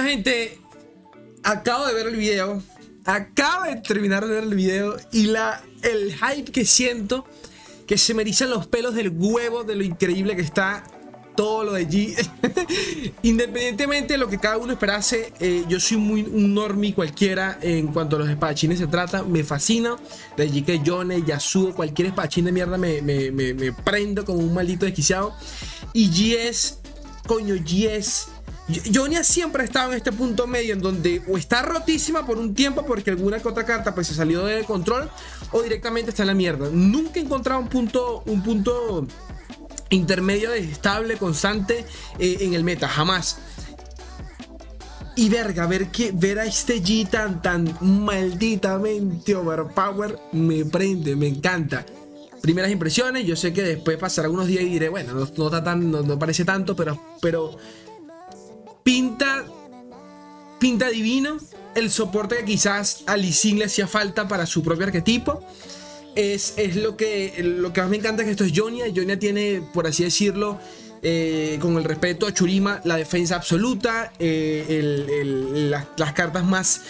gente, acabo de ver el video. Acabo de terminar de ver el video y la, el hype que siento, que se me erizan los pelos del huevo de lo increíble que está todo lo de G Independientemente de lo que cada uno esperase, eh, yo soy muy un normie cualquiera en cuanto a los espadachines se trata. Me fascina. De allí que Yone, Yasuo, cualquier espadachín de mierda me, me, me, me prendo como un maldito desquiciado. Y G es, coño, G es Jonia siempre ha estado en este punto medio en donde o está rotísima por un tiempo porque alguna que otra carta pues se salió del control o directamente está en la mierda. Nunca he encontrado un punto, un punto intermedio estable, constante eh, en el meta, jamás. Y verga, ver que ver a este G tan tan malditamente overpower me prende, me encanta primeras impresiones. Yo sé que después pasar algunos días y diré, bueno, no, está tan, no, parece tanto, pero, pero pinta, pinta divino. El soporte que quizás a le hacía falta para su propio arquetipo. Es, es, lo, que, lo que más me encanta es que esto es Jonia. Jonia tiene, por así decirlo, eh, con el respeto a Churima, la defensa absoluta, eh, las, cartas más,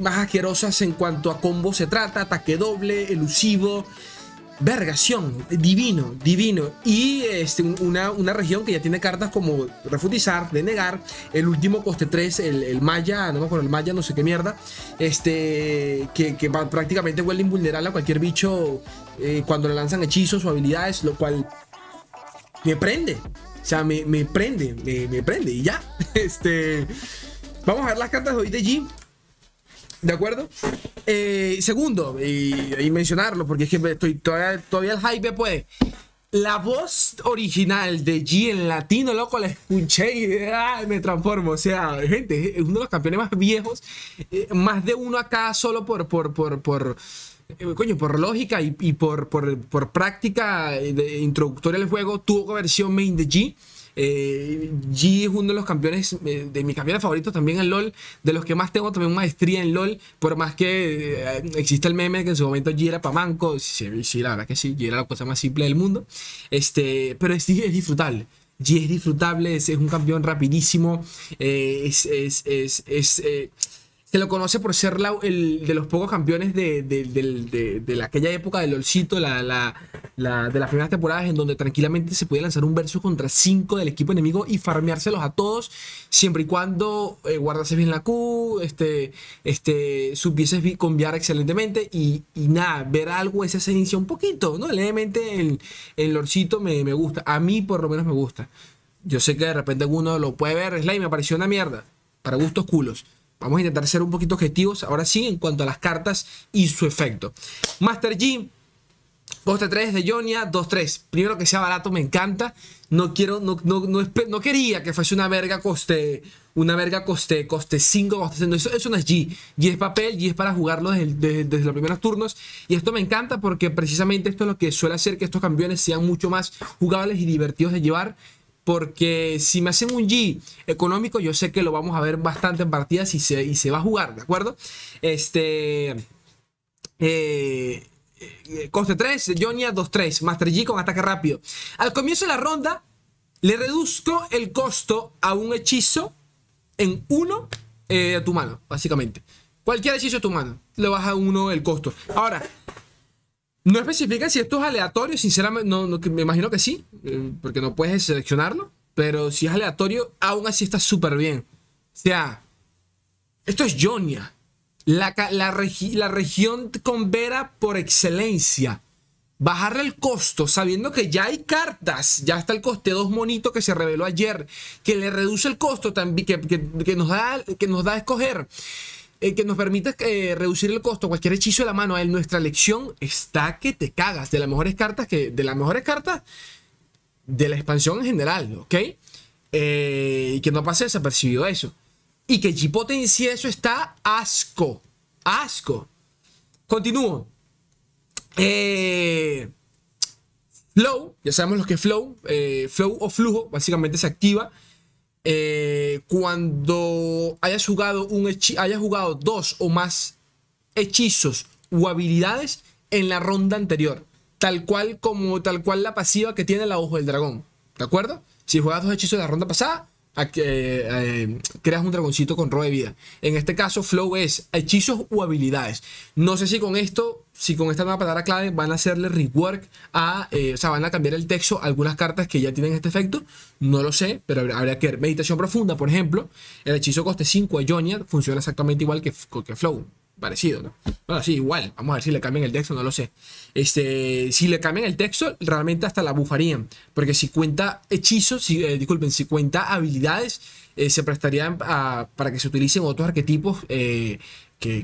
más asquerosas en cuanto a combo se trata, ataque doble, elusivo. Vergación, divino, divino. Y este, una, región que ya tiene cartas como refutizar, denegar, el último coste 3, el, el maya, no me acuerdo, el maya, no sé qué mierda, este, que, prácticamente vuelve invulnerable a cualquier bicho eh, cuando le lanzan hechizos o habilidades, lo cual me prende. O sea, me, prende, me, me prende y ya. Este, vamos a ver las cartas de hoy de G. ¿De acuerdo? Eh, segundo, y, mencionarlo, porque es que estoy todavía, todavía el hype pues, La voz original de G en latino, loco, la escuché y ah, me transformo. O sea, gente, es uno de los campeones más viejos. Eh, más de uno acá solo por, por, por, por, eh, coño, por lógica y, por, por, por práctica de introductoria del juego, tuvo versión main de G eh, G es uno de los campeones, eh, de mis campeones favoritos también en LOL, de los que más tengo también maestría en LOL, por más que exista eh, existe el meme que en su momento G era pamanco, sí, sí, la verdad que sí, G era la cosa más simple del mundo, este, pero sí es disfrutable. G es disfrutable, es, es un campeón rapidísimo, eh, es, es, es se lo conoce por ser el, de los pocos campeones de, aquella época del lorcito la, de las primeras temporadas, en donde tranquilamente se podía lanzar un verso contra cinco del equipo enemigo y farmeárselos a todos, siempre y cuando eh, guardase bien la Q, este, este, supieses conviar excelentemente y, nada, ver algo esa inicia un poquito, ¿no? Levemente el, el me, gusta, a mí por lo menos me gusta. Yo sé que de repente alguno lo puede ver, y me pareció una mierda. Para gustos culos. Vamos a intentar ser un poquito objetivos ahora sí en cuanto a las cartas y su efecto. Master G, coste 3 de Jonia, 2-3. Primero que sea barato, me encanta. No quiero, no, quería que fuese una verga coste, una verga coste, coste 5, coste eso, eso, no es G. G es papel, G es para jugarlo desde, los primeros turnos. Y esto me encanta porque precisamente esto es lo que suele hacer que estos campeones sean mucho más jugables y divertidos de llevar porque si me hacen un G económico, yo sé que lo vamos a ver bastante en partidas y se, va a jugar, ¿de acuerdo? Este. Eh, eh, coste 3, Jonia 2-3, Master G con ataque rápido. Al comienzo de la ronda, le reduzco el costo a un hechizo en 1 eh, a tu mano, básicamente. Cualquier hechizo a tu mano, le baja 1 el costo. Ahora, no especifica si esto es aleatorio, sinceramente, no, me imagino que sí, eh, porque no puedes seleccionarlo, pero si es aleatorio, aún así está súper bien. O sea, esto es Jonia, la, región con Vera por excelencia. Bajarle el costo, sabiendo que ya hay cartas, ya está el coste 2 monito que se reveló ayer, que le reduce el costo también, que, que, nos da, que nos da a escoger. Eh, que nos permita eh, reducir el costo, cualquier hechizo de la mano, él. nuestra lección está que te cagas de las mejores cartas que de las mejores cartas de la expansión en general, ¿ok? Eh, y que no pase desapercibido eso. Y que g si eso está asco. Asco. Continúo. flow, ya sabemos lo que es flow. flow o flujo, básicamente se activa eh, cuando hayas jugado, un jugado dos o más hechizos o habilidades en la ronda anterior. Tal cual como tal cual la pasiva que tiene la ojo del dragón. ¿De acuerdo? Si juegas dos hechizos de la ronda pasada, eh, eh, creas un dragoncito con robo de vida. En este caso, flow es hechizos o habilidades. No sé si con esto si con esta nueva palabra clave van a hacerle rework a, eh, o sea, van a cambiar el texto a algunas cartas que ya tienen este efecto, no lo sé, pero habría que ver. Meditación profunda, por ejemplo, el hechizo coste 5 a Joniar funciona exactamente igual que, Flow, parecido, ¿no? Bueno, sí, igual, vamos a ver si le cambian el texto, no lo sé. Este, si le cambian el texto, realmente hasta la bufarían, porque si cuenta hechizos, si, eh, disculpen, si cuenta habilidades, eh, se prestarían para que se utilicen otros arquetipos eh,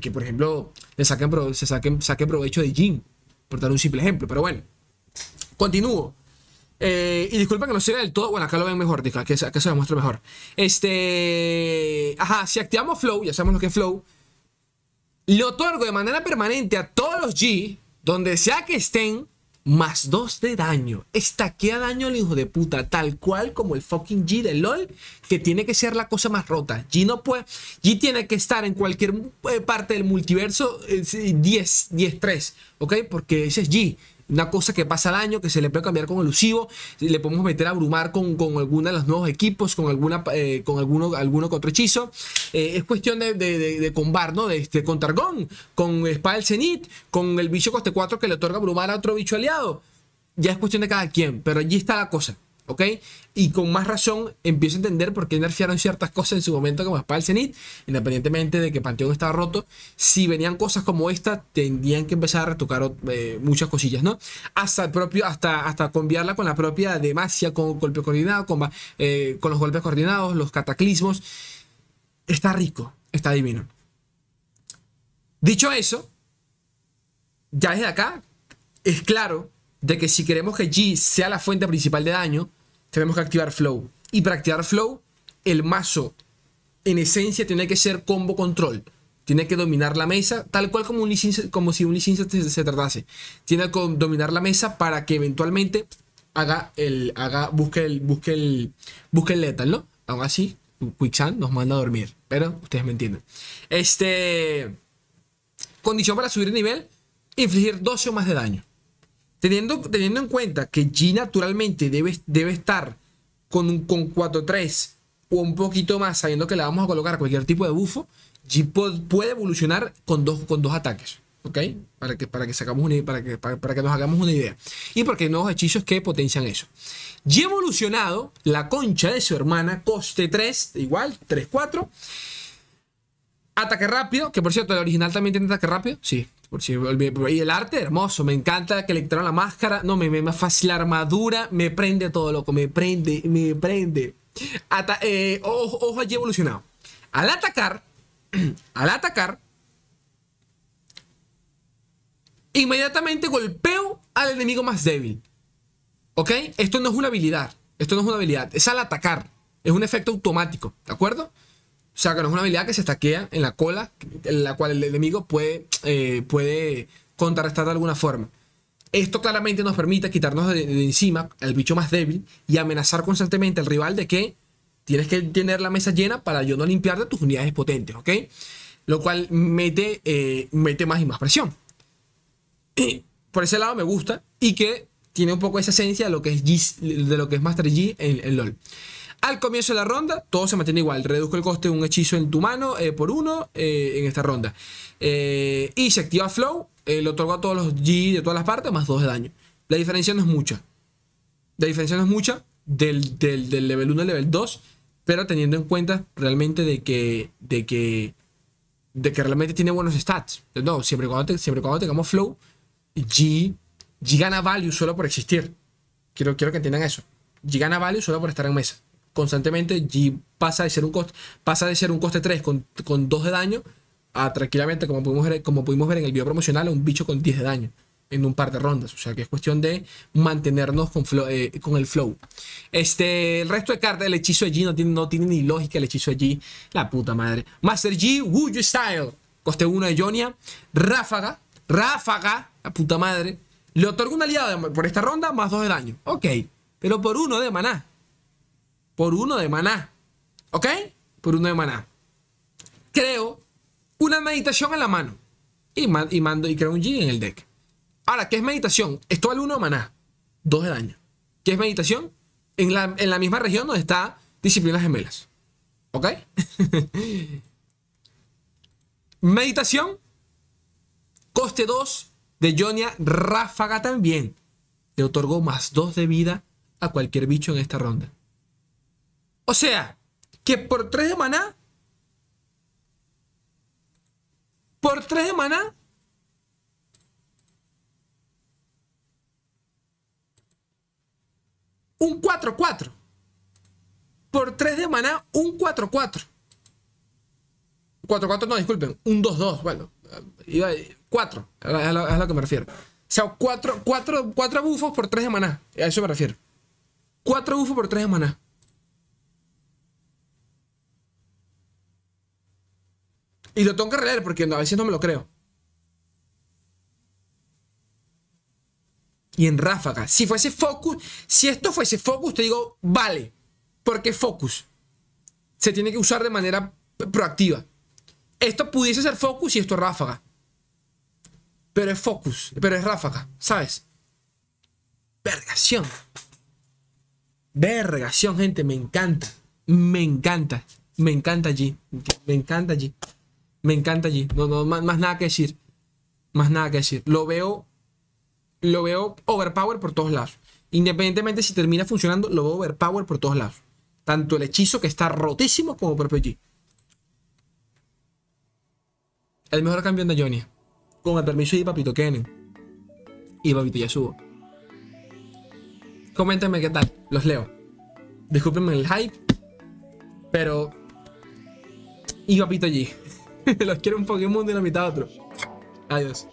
que, por ejemplo, le saquen, se saquen, provecho de Gin. por dar un simple ejemplo. Pero bueno, continúo. Eh, y disculpa que no sea del todo. Bueno, acá lo ven mejor, acá, acá se demuestra mejor. Este. Ajá, si activamos Flow, ya sabemos lo que es Flow. Le otorgo de manera permanente a todos los G, donde sea que estén, más 2 de daño. Estaquea daño el hijo de puta, tal cual como el fucking G de LOL, que tiene que ser la cosa más rota. G no puede. G tiene que estar en cualquier eh, parte del multiverso 10-3, eh, ¿ok? Porque ese es G una cosa que pasa al año, que se le puede cambiar con elusivo, le podemos meter a abrumar con, con de los nuevos equipos, con alguna eh, con alguno, alguno que otro hechizo. Eh, es cuestión de, de, combar, ¿no? De este, con Targón, con Spa del con el bicho coste 4 que le otorga Brumar a otro bicho aliado. Ya es cuestión de cada quien, pero allí está la cosa. ¿ok? Y con más razón empiezo a entender por qué nerfearon ciertas cosas en su momento como Espada independientemente de que Panteón estaba roto. Si venían cosas como esta, tendrían que empezar a retocar eh, muchas cosillas, ¿no? Hasta el propio, hasta, hasta cambiarla con la propia Demacia, con golpe coordinado, con, eh, con los golpes coordinados, los cataclismos. Está rico, está divino. Dicho eso, ya desde acá es claro de que si queremos que G sea la fuente principal de daño, tenemos que activar Flow. Y para activar Flow, el mazo en esencia tiene que ser combo control. Tiene que dominar la mesa, tal cual como, un como si un licenciado se, tratase. Tiene que dominar la mesa para que eventualmente haga el. Haga, busque el. Busque el. Busque el letal, ¿no? Aún así, Quicksand nos manda a dormir. Pero ustedes me entienden. Este. Condición para subir nivel: infligir 12 o más de daño. Teniendo, en cuenta que G naturalmente debe, debe estar con, con 4-3 o un poquito más, sabiendo que le vamos a colocar cualquier tipo de bufo, G puede evolucionar con dos, con dos ataques. ¿Ok? Para que, para que, sacamos una, para, que, para, que nos hagamos una idea. Y porque hay nuevos hechizos que potencian eso. G evolucionado, la concha de su hermana, coste 3, igual, 3-4. Ataque rápido, que por cierto, el original también tiene ataque rápido. Sí, por si, el arte hermoso, me encanta que le quitaron la máscara. No, me, me fácil la armadura, me prende todo loco, me prende, me prende. Eh, ojo, ojo allí evolucionado. Al atacar, al atacar, inmediatamente golpeo al enemigo más débil. ¿Ok? Esto no es una habilidad. Esto no es una habilidad. Es al atacar. Es un efecto automático. ¿De acuerdo? O sea, que no es una habilidad que se estaquea en la cola, en la cual el enemigo puede, eh, puede contrarrestar de alguna forma. Esto claramente nos permite quitarnos de, encima al bicho más débil y amenazar constantemente al rival de que tienes que tener la mesa llena para yo no limpiar de tus unidades potentes, ¿ok? Lo cual mete, eh, mete más y más presión. por ese lado me gusta y que tiene un poco esa esencia de lo que es, de lo que es Master G en, en LOL. Al comienzo de la ronda, todo se mantiene igual. Reduzco el coste de un hechizo en tu mano eh, por uno eh, en esta ronda. Eh, y se activa Flow, le otorgo a todos los G de todas las partes más dos de daño. La diferencia no es mucha. La diferencia no es mucha del, del, del level 1 al level 2, pero teniendo en cuenta realmente de que, de que, de que realmente tiene buenos stats. No, siempre cuando, siempre cuando tengamos Flow, G, G gana value solo por existir. Quiero, quiero que entiendan eso. G gana value solo por estar en mesa constantemente, G pasa de ser un coste, pasa de ser un coste 3 con, con 2 de daño a tranquilamente, como pudimos, ver, como pudimos ver en el video promocional, a un bicho con 10 de daño en un par de rondas. O sea que es cuestión de mantenernos con, eh, con el flow. Este, el resto de cartas, el hechizo de G no tiene, no tiene ni lógica el hechizo de G. La puta madre. Master G, Yu Style. Coste 1 de Jonia. Ráfaga. Ráfaga. La puta madre. Le otorga un aliado por esta ronda más 2 de daño. Ok. Pero por uno de maná por uno de maná. ¿Ok? Por uno de maná. Creo una meditación en la mano. Y, mando y creo un G en el deck. Ahora, ¿qué es meditación? Esto al uno de maná. Dos de daño. ¿Qué es meditación? En la, misma región donde está disciplinas gemelas. ¿Ok? meditación. Coste 2 de Jonia Ráfaga también. Le otorgó más 2 de vida a cualquier bicho en esta ronda. O sea, que por 3 de maná, por 3 de maná, un 4-4. Por 3 de maná, un 4-4. 4-4, no, disculpen, un 2-2, bueno, iba 4, a a lo que me refiero. O sea, 4 bufos por 3 de maná, a eso me refiero. 4 bufos por 3 de maná. Y lo tengo que releer porque a veces no me lo creo. Y en ráfaga. Si fuese focus, si esto fuese focus, te digo, vale. Porque focus se tiene que usar de manera proactiva. Esto pudiese ser focus y esto ráfaga. Pero es focus, pero es ráfaga, ¿sabes? Vergación. Vergación, gente, me encanta. Me encanta. Me encanta allí. Me encanta allí. Me encanta allí. No, no, más, nada que decir. Más nada que decir. Lo veo. Lo veo overpower por todos lados. Independientemente si termina funcionando, lo veo overpower por todos lados. Tanto el hechizo que está rotísimo como propio G. El mejor campeón de Johnny. Con el permiso de Papito Kenen. Y Papito subo. Coméntenme qué tal. Los leo. Discúlpenme el hype. Pero. Y Papito G. los quiero un Pokémon de la mitad a otro. Adiós.